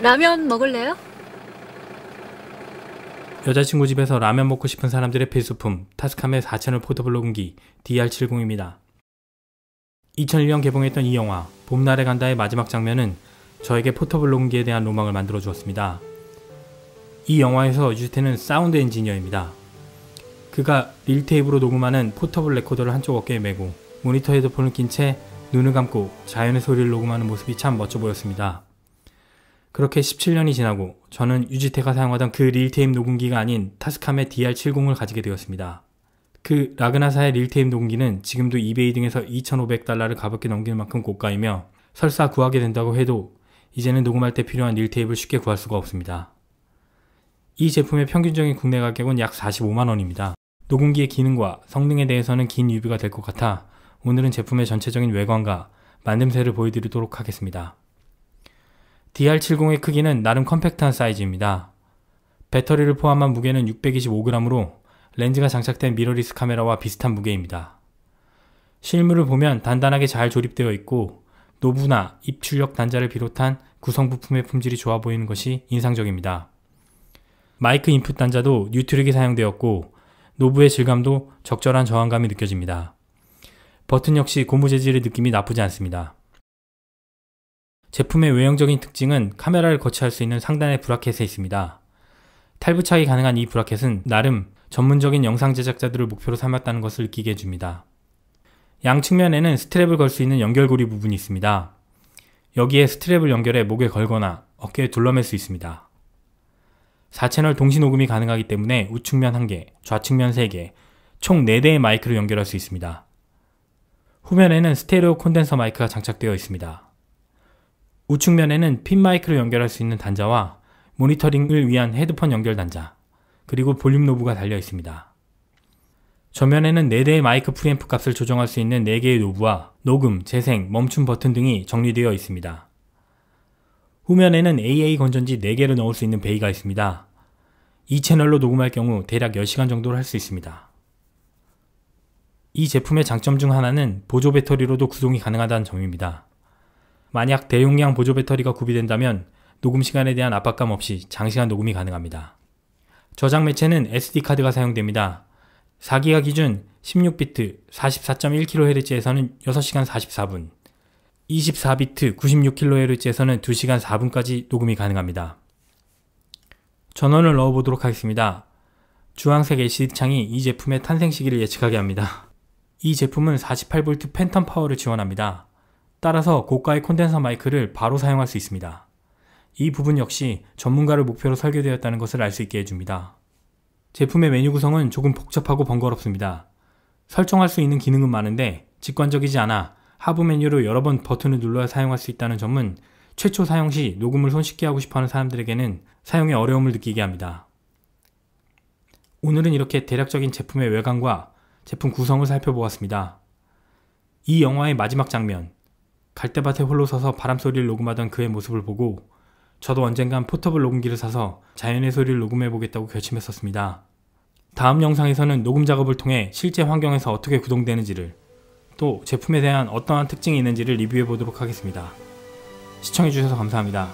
라면 먹을래요? 여자친구 집에서 라면 먹고 싶은 사람들의 필수품 타스캄의 4채널 포터블 녹음기 DR70입니다. 2001년 개봉했던 이 영화 봄날에 간다의 마지막 장면은 저에게 포터블 녹음기에 대한 로망을 만들어 주었습니다. 이 영화에서 유지태는 사운드 엔지니어입니다. 그가 릴테이프로 녹음하는 포터블 레코더를 한쪽 어깨에 메고 모니터 헤드폰을 낀 채 눈을 감고 자연의 소리를 녹음하는 모습이 참 멋져 보였습니다. 그렇게 17년이 지나고 저는 유지태가 사용하던 그 릴테임 녹음기가 아닌 타스캄의 DR70을 가지게 되었습니다. 그 라그나사의 릴테임 녹음기는 지금도 이베이 등에서 2,500달러를 가볍게 넘길 만큼 고가이며 설사 구하게 된다고 해도 이제는 녹음할 때 필요한 릴테임을 쉽게 구할 수가 없습니다. 이 제품의 평균적인 국내 가격은 약 45만원입니다. 녹음기의 기능과 성능에 대해서는 긴유비가될 것 같아 오늘은 제품의 전체적인 외관과 만듦새를 보여드리도록 하겠습니다. DR70의 크기는 나름 컴팩트한 사이즈입니다. 배터리를 포함한 무게는 625g으로 렌즈가 장착된 미러리스 카메라와 비슷한 무게입니다. 실물을 보면 단단하게 잘 조립되어 있고 노브나 입출력 단자를 비롯한 구성 부품의 품질이 좋아 보이는 것이 인상적입니다. 마이크 인풋 단자도 뉴트릭이 사용되었고 노브의 질감도 적절한 저항감이 느껴집니다. 버튼 역시 고무 재질의 느낌이 나쁘지 않습니다. 제품의 외형적인 특징은 카메라를 거치할 수 있는 상단의 브라켓에 있습니다. 탈부착이 가능한 이 브라켓은 나름 전문적인 영상 제작자들을 목표로 삼았다는 것을 느끼게 해줍니다. 양 측면에는 스트랩을 걸 수 있는 연결고리 부분이 있습니다. 여기에 스트랩을 연결해 목에 걸거나 어깨에 둘러맬 수 있습니다. 4채널 동시 녹음이 가능하기 때문에 우측면 1개, 좌측면 3개, 총 4대의 마이크를 연결할 수 있습니다. 후면에는 스테레오 콘덴서 마이크가 장착되어 있습니다. 우측면에는 핀 마이크를 연결할 수 있는 단자와 모니터링을 위한 헤드폰 연결 단자, 그리고 볼륨 노브가 달려 있습니다. 저면에는 4대의 마이크 프리앰프 값을 조정할 수 있는 4개의 노브와 녹음, 재생, 멈춤 버튼 등이 정리되어 있습니다. 후면에는 AA 건전지 4개를 넣을 수 있는 베이가 있습니다. 이 채널로 녹음할 경우 대략 10시간 정도를 할 수 있습니다. 이 제품의 장점 중 하나는 보조 배터리로도 구동이 가능하다는 점입니다. 만약 대용량 보조 배터리가 구비된다면 녹음 시간에 대한 압박감 없이 장시간 녹음이 가능합니다. 저장 매체는 SD카드가 사용됩니다. 4기가 기준 16비트 44.1kHz에서는 6시간 44분, 24비트 96kHz에서는 2시간 4분까지 녹음이 가능합니다. 전원을 넣어보도록 하겠습니다. 주황색 LCD 창이 이 제품의 탄생 시기를 예측하게 합니다. 이 제품은 48V 팬텀 파워를 지원합니다. 따라서 고가의 콘덴서 마이크를 바로 사용할 수 있습니다. 이 부분 역시 전문가를 목표로 설계되었다는 것을 알 수 있게 해줍니다. 제품의 메뉴 구성은 조금 복잡하고 번거롭습니다. 설정할 수 있는 기능은 많은데 직관적이지 않아 하부 메뉴로 여러 번 버튼을 눌러야 사용할 수 있다는 점은 최초 사용 시 녹음을 손쉽게 하고 싶어하는 사람들에게는 사용에 어려움을 느끼게 합니다. 오늘은 이렇게 대략적인 제품의 외관과 제품 구성을 살펴보았습니다. 이 영화의 마지막 장면, 갈대밭에 홀로 서서 바람 소리를 녹음하던 그의 모습을 보고 저도 언젠간 포터블 녹음기를 사서 자연의 소리를 녹음해 보겠다고 결심했었습니다. 다음 영상에서는 녹음 작업을 통해 실제 환경에서 어떻게 구동되는지를 또 제품에 대한 어떠한 특징이 있는지를 리뷰해 보도록 하겠습니다. 시청해주셔서 감사합니다.